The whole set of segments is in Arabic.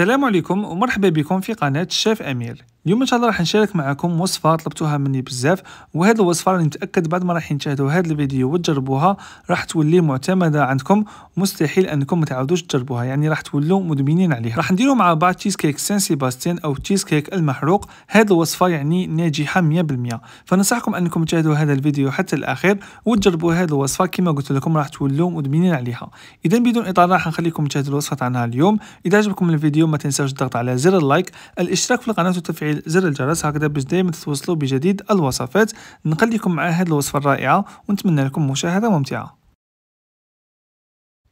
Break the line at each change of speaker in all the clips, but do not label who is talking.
السلام عليكم ومرحبا بكم في قناة الشاف أمير اليوم ان شاء الله راح نشارك معكم وصفه طلبتوها مني بزاف وهذه الوصفه راني متاكد بعد ما راح تشاهدوا هذا الفيديو وتجربوها راح تولي معتمده عندكم مستحيل انكم ما تعاودوش تجربوها يعني راح تولوا مدمنين عليها راح نديروا مع بعض تشيز كيك سان سيباستيان او تشيز كيك المحروق هذه الوصفه يعني ناجحه 100% فننصحكم انكم تشاهدوا هذا الفيديو حتى الاخير وتجربوا هذه الوصفه كما قلت لكم راح تولوا مدمنين عليها اذا بدون اطاله راح نخليكم تشاهدوا الوصفه تاعنا اليوم اذا عجبكم الفيديو ما تنساوش الضغط على زر اللايك الاشتراك في القناه وتفعيل تفعيل زر الجرس هكذا باش دائما تتوصلوا بجديد الوصفات نخليكم مع هذه الوصفه الرائعه ونتمنى لكم مشاهده ممتعه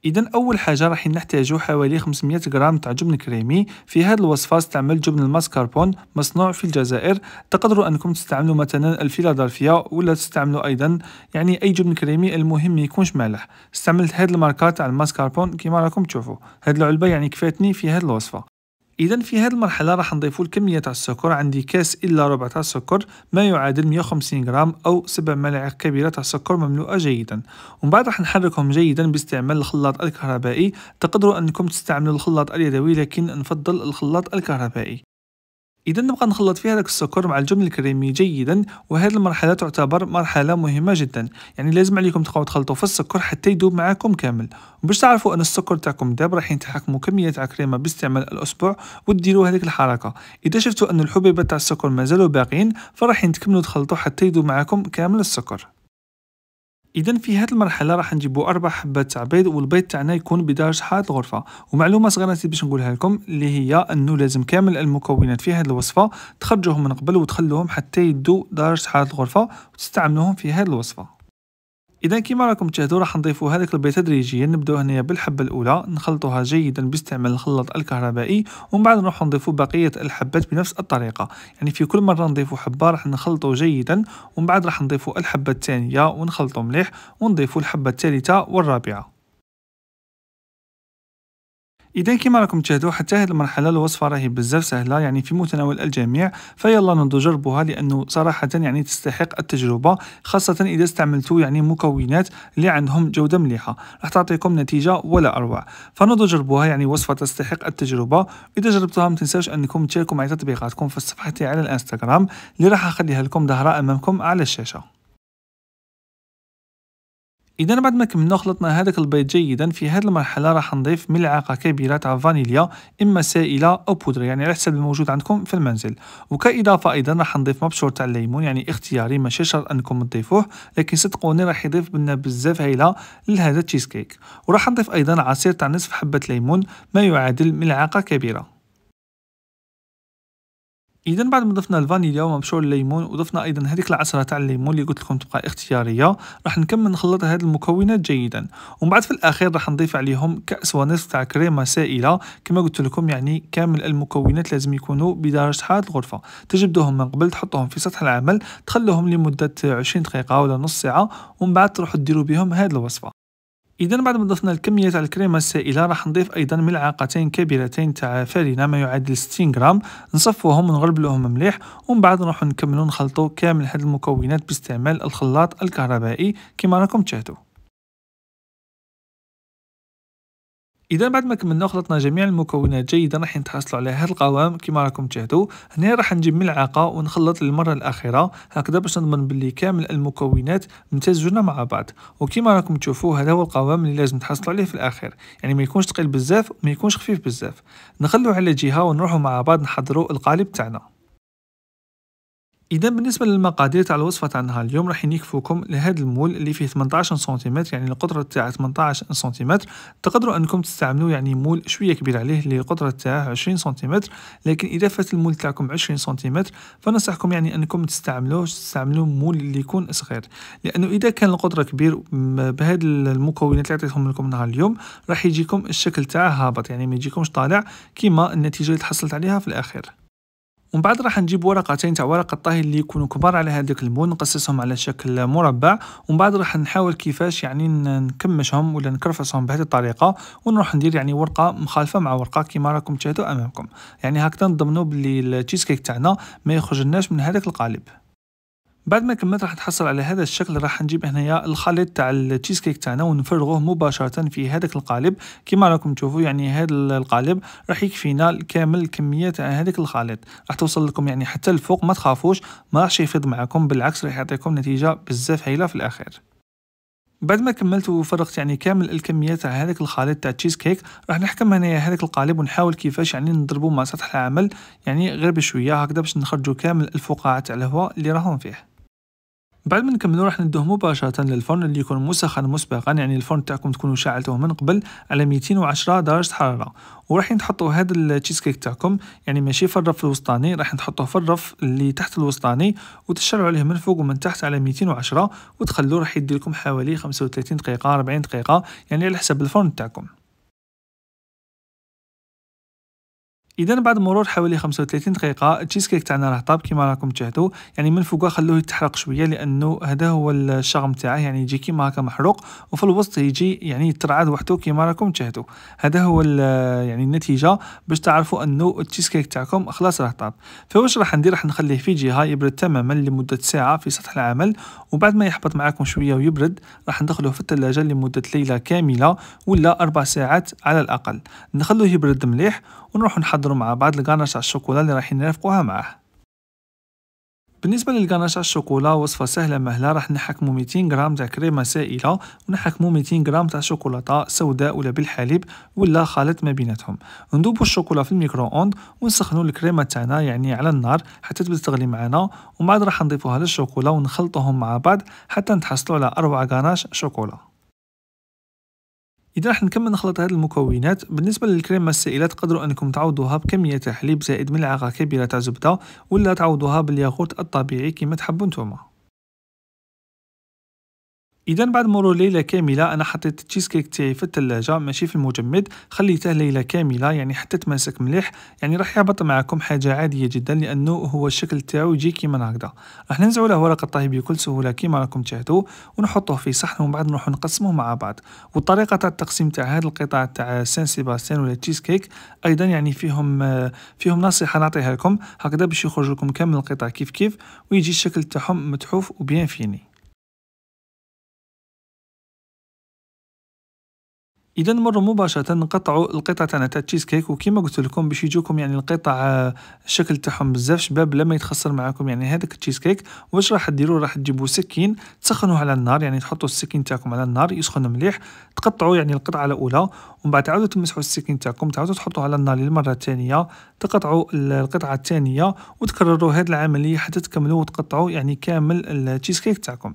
اذا اول حاجه راح نحتاجو حوالي 500 غرام تاع جبن كريمي في هذه الوصفه استعمل جبن الماسكاربون مصنوع في الجزائر تقدروا انكم تستعملوا مثلا الفيلادلفيا ولا تستعملوا ايضا يعني اي جبن كريمي المهم ما يكونش مالح استعملت هذه الماركه تاع الماسكاربون كما راكم تشوفوا هذه العلبه يعني كفاتني في هذه الوصفه اذا في هذه المرحله راح نضيفوا الكميه تاع السكر عندي كاس الا ربع تاع السكر ما يعادل 150 غرام او 7 ملاعق كبيره تاع السكر مملوءه جيدا ومن بعد راح نحركهم جيدا باستعمال الخلاط الكهربائي تقدروا انكم تستعملوا الخلاط اليدوي لكن نفضل الخلاط الكهربائي إذا نبقى نخلط فيها هذاك السكر مع الجبن الكريمي جيدا وهذه المرحلة تعتبر مرحلة مهمة جدا يعني لازم عليكم تبقاو تخلطوا في السكر حتى يدوب معاكم كامل باش تعرفوا أن السكر تاعكم داب راح يتحكموا كمية تاع كريمة باستعمال الأسبوع وديروا هذيك الحركة إذا شفتوا أن الحبيبات تاع السكر مازالوا باقيين فراح تكملوا تخلطوا حتى يدوب معاكم كامل السكر اذا في هذه المرحله راح نجيبو اربع حبات تاع بيض والبيض تاعنا يكون بدرجه حراره الغرفه ومعلومه صغيره نسيت باش نقولها لكم اللي هي انه لازم كامل المكونات في هذه الوصفه تخرجوهم من قبل وتخلوهم حتى يدو درجه حراره الغرفه وتستعملوهم في هذه الوصفه اذا كما راكم تشاهدوا راح نضيفوا هذاك البيض تدريجيا نبداو هنايا بالحبه الاولى نخلطوها جيدا باستعمال الخلاط الكهربائي ومن بعد نروح نضيفوا بقيه الحبات بنفس الطريقه يعني في كل مره نضيفوا حبه راح نخلطوا جيدا ومن بعد راح نضيفوا الحبه الثانيه ونخلطوا مليح ونضيفوا الحبه الثالثه والرابعه إذا كما راكم تشاهدوا حتى هذه المرحلة الوصفة راهي بزاف سهلة يعني في متناول الجميع فيلا ننضو جربوها لأنه صراحة يعني تستحق التجربة خاصة إذا استعملتوا يعني مكونات اللي عندهم جودة مليحة راح تعطيكم نتيجة ولا أروع فننضو جربوها يعني وصفة تستحق التجربة إذا جربتوها ما تنساوش أنكم تشاركوا معي تطبيقاتكم في صفحتي على الانستغرام اللي راح أخليها لكم ظهر أمامكم على الشاشة إذا بعد ما كملنا خلطنا هذاك البيض جيدا في هذه المرحلة راح نضيف ملعقة كبيرة تاع فانيليا إما سائلة أو بودرة يعني على حسب الموجود عندكم في المنزل وكإضافة أيضا راح نضيف مبشور تاع الليمون يعني اختياري ماشي شرط أنكم تضيفوه لكن صدقوني راح يضيف لنا بزاف هايلة لهذا التشيز كيك وراح نضيف أيضا عصير تاع نصف حبة ليمون ما يعادل ملعقة كبيرة اذا بعد ما ضفنا الفانيليا ومبشور الليمون وضفنا ايضا هذيك العصره تاع الليمون اللي قلت لكم تبقى اختياريه راح نكمل نخلط هذه المكونات جيدا ومن بعد في الاخير راح نضيف عليهم كاس ونصف تاع كريمه سائله كما قلت لكم يعني كامل المكونات لازم يكونوا بدرجه حراره الغرفه تجبدوهم من قبل تحطوهم في سطح العمل تخلوهم لمده 20 دقيقه ولا نص ساعه ومن بعد تروحوا ديروا بهم هذه الوصفه إذا بعد ما ضفنا الكمية تاع الكريمة السائلة راح نضيف أيضا ملعقتين كبيرتين تاع فرينة ما يعادل 60 غرام نصفوهم ونغربلوهم مليح ومن بعد نروحو نكملو نخلطو كامل هاد المكونات باستعمال الخلاط الكهربائي كما راكم تشاهدوا اذا بعد ما كملنا خلطنا جميع المكونات جيدا راح نتحصلوا على هذا القوام كما راكم تشاهدوا هنا راح نجيب ملعقه ونخلط للمره الاخيره هكذا باش نضمن باللي كامل المكونات امتزجنا مع بعض وكما راكم تشوفوا هذا هو القوام اللي لازم تحصلوا عليه في الاخير يعني ما يكونش ثقيل بزاف وما يكونش خفيف بزاف نخلوه على جهه ونروحوا مع بعض نحضروا القالب تاعنا اذا بالنسبه للمقادير تاع الوصفه تاع نهار اليوم راح يكفوكم لهذا المول اللي فيه 18 سنتيمتر يعني القدره تاع 18 سنتيمتر تقدروا انكم تستعملوا يعني مول شويه كبير عليه اللي القدره تاعه 20 سنتيمتر لكن اذا فات المول تاعكم 20 سنتيمتر فنصحكم يعني انكم تستعملوه تستعملوا مول اللي يكون صغير لانه اذا كان القدره كبير بهاد المكونات اللي عطيتهم لكم نهار اليوم راح يجيكم الشكل تاعه هابط يعني ما يجيكمش طالع كيما النتيجه اللي تحصلت عليها في الاخير ومن بعد راح نجيب ورقتين تاع ورق الطهي اللي يكونوا كبار على هذاك البون نقصصهم على شكل مربع ومن بعد راح نحاول كيفاش يعني نكمشهم ولا نكرفسهم بهذه الطريقه ونروح ندير يعني ورقه مخالفه مع ورقه كيما راكم تشاهدوا امامكم يعني هكذا نضمنوا باللي التشيز كيك تاعنا ما يخرجناش من هذاك القالب بعد ما كملت راح تحصل على هذا الشكل راح نجيب هنايا الخليط تاع التشيز كيك تاعنا ونفرغوه مباشره في هذاك القالب كما راكم تشوفوا يعني هذا القالب راح يكفينا كامل الكميه تاع هذاك الخليط راح توصل لكم يعني حتى الفوق ما تخافوش ما راحش يفيض معكم بالعكس راح يعطيكم نتيجه بزاف هايله في الاخير بعد ما كملت وفرغت يعني كامل الكميه تاع هذاك الخليط تاع تشيز كيك راح نحكم هنايا هذاك القالب ونحاول كيفاش يعني نضربه مع سطح العمل يعني غير بشويه هكذا باش نخرجوا كامل الفقاعات تاع الهواء اللي راهم فيه بعد ما نكملو راح ندوه مباشرة للفرن اللي يكون مسخن مسبقا يعني الفرن تاعكم تكونوا شعلتوه من قبل على 210 درجة حرارة وراح تحطوا هذا التشيز كيك تاعكم يعني ماشي في الرف الوسطاني راح نحطوه في الرف اللي تحت الوسطاني وتشعلوا عليه من فوق ومن تحت على 210 وتخلوه راح يدي لكم حوالي 35 دقيقة 40 دقيقة يعني على حسب الفرن تاعكم اذا بعد مرور حوالي 35 دقيقه التشيز كيك تاعنا راه طاب كما راكم تشاهدوا يعني من فوقها خلوه يتحرق شويه لانه هذا هو الشغم تاعه يعني يجي كيما هكا محروق وفي الوسط يجي يعني يترعد وحده كما راكم تشاهدوا هذا هو يعني النتيجه باش تعرفوا انه التشيز كيك تاعكم خلاص راه طاب فواش راح ندير راح نخليه في جهه يبرد تماما لمده ساعه في سطح العمل وبعد ما يحبط معكم شويه ويبرد راح ندخلوه في الثلاجه لمده ليله كامله ولا اربع ساعات على الاقل نخلوه يبرد مليح ونروح نحضر يحضروا مع بعض الكاناش على الشوكولا اللي رايحين نرافقوها معاه بالنسبة للجاناش على الشوكولا وصفة سهلة مهلة راح نحكمو 200 غرام تاع كريمة سائلة ونحكموا 200 غرام تاع شوكولاتة سوداء ولا بالحليب ولا خلط ما بيناتهم نذوبوا الشوكولا في الميكرو اوند ونسخنوا الكريمة تاعنا يعني على النار حتى تبدا تغلي معنا ومن بعد راح نضيفوها للشوكولا ونخلطوهم مع بعض حتى نتحصلوا على اربع غاناش شوكولا اذا راح نكمل نخلط هذه المكونات بالنسبه للكريمه السائله تقدروا انكم تعوضوها بكميه حليب زائد ملعقه كبيره تاع زبده ولا تعوضوها بالياغورت الطبيعي كما تحبوا نتوما اذا بعد مرور ليله كامله انا حطيت التشيز كيك تاعي في الثلاجه ماشي في المجمد خليته ليله كامله يعني حتى تماسك مليح يعني راح يهبط معكم حاجه عاديه جدا لانه هو الشكل تاعو يجي كيما هكذا راح ننزعو له ورق الطهي بكل سهوله كيما راكم تشاهدوا ونحطوه في صحن ومن بعد نروحو نقسموه مع بعض والطريقه تاع التقسيم تاع هذا القطاع تاع سان سيباستيان ولا تشيز كيك ايضا يعني فيهم فيهم نصيحه نعطيها لكم هكذا باش يخرج لكم كامل القطع كيف كيف ويجي الشكل تاعهم متحوف وبيان فيني اذا مروا مباشره نقطعوا القطع تاعنا تاع التشيز كيك وكيما قلت لكم باش يجوكم يعني القطع آه، الشكل تاعهم بزاف شباب لما يتخسر معاكم يعني هذاك التشيز كيك واش راح ديروا راح تجيبوا سكين تسخنوه على النار يعني تحطوا السكين تاعكم على النار يسخن مليح تقطعوا يعني القطعه الاولى ومن بعد تعاودوا تمسحوا السكين تاعكم تعاودوا تحطوه على النار للمره الثانيه تقطعوا القطعه الثانيه وتكرروا هذه العمليه حتى تكملوا وتقطعوا يعني كامل التشيز كيك تاعكم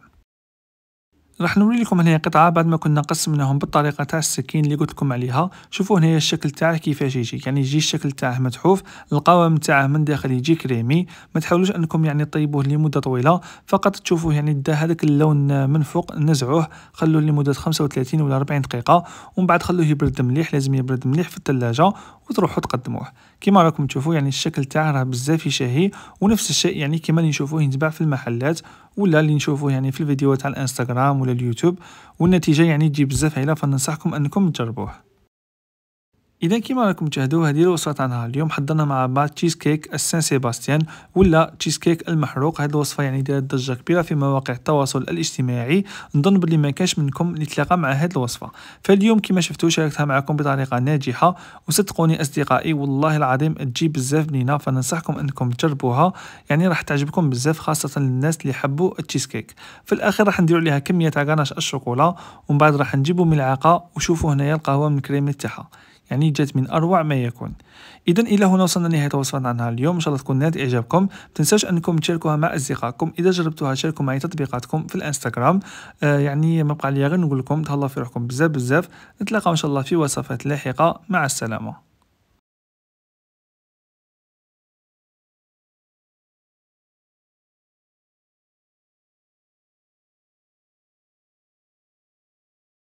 راح نوري لكم هنايا قطعه بعد ما كنا قسمناهم بالطريقه تاع السكين اللي قلت لكم عليها شوفوا هنايا الشكل تاعه كيفاش يجي يعني يجي الشكل تاعه متحوف القوام تاعه من داخل يجي كريمي ما تحاولوش انكم يعني طيبوه لمده طويله فقط تشوفوه يعني دا هذاك اللون من فوق نزعوه خلوه لمده 35 ولا 40 دقيقه ومن بعد خلوه يبرد مليح لازم يبرد مليح في الثلاجه وتروحوا تقدموه كما راكم تشوفوا يعني الشكل تاعه راه بزاف يشهي ونفس الشيء يعني كما اللي نشوفوه ينتباع في المحلات ولا اللي نشوفوه يعني في الفيديوهات على الانستغرام ولا اليوتيوب والنتيجه يعني تجي بزاف عيله فننصحكم انكم تجربوه اذا كيما راكم تشاهدوا هذه الوصفه تاعنا اليوم حضرنا مع بعض تشيز كيك السان سيباستيان ولا تشيز كيك المحروق هذه الوصفه يعني دارت ضجه كبيره في مواقع التواصل الاجتماعي نظن بلي ما كانش منكم اللي تلاقى مع هذه الوصفه فاليوم كيما شفتوا شاركتها معكم بطريقه ناجحه وصدقوني اصدقائي والله العظيم تجيب بزاف بنينه فننصحكم انكم تجربوها يعني راح تعجبكم بزاف خاصه للناس اللي حبوا التشيز كيك في الاخير راح نديروا عليها كميه تاع غاناش الشوكولا ومن بعد راح نجيبوا ملعقه وشوفوا هنايا القهوه من الكريمه تاعها يعني جات من اروع ما يكون اذا الى هنا وصلنا لنهايه وصفنا عنها اليوم ان شاء الله تكون نالت اعجابكم تنساوش انكم تشاركوها مع اصدقائكم اذا جربتوها شاركوا معي تطبيقاتكم في الانستغرام آه يعني ما بقى لي غير نقول لكم تهلاو في روحكم بزاف بزاف نتلاقاو ان شاء الله في وصفات لاحقه مع السلامه